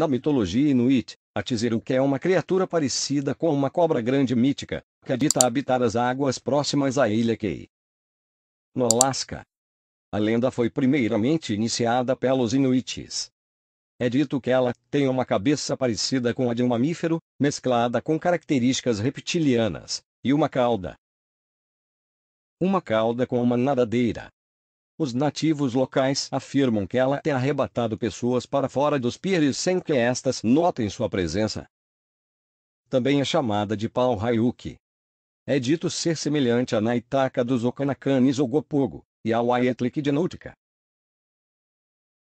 Na mitologia inuit, a Tzeruk é uma criatura parecida com uma cobra grande mítica, que dita habitar as águas próximas à ilha Key. No Alasca. A lenda foi primeiramente iniciada pelos inuites. É dito que ela tem uma cabeça parecida com a de um mamífero, mesclada com características reptilianas, e uma cauda. Uma cauda com uma nadadeira. Os nativos locais afirmam que ela tem arrebatado pessoas para fora dos pires sem que estas notem sua presença. Também é chamada de pau raiuki. É dito ser semelhante à Naitaka dos Okanacanes ou Gopogo, e a Waietlik de Nautica,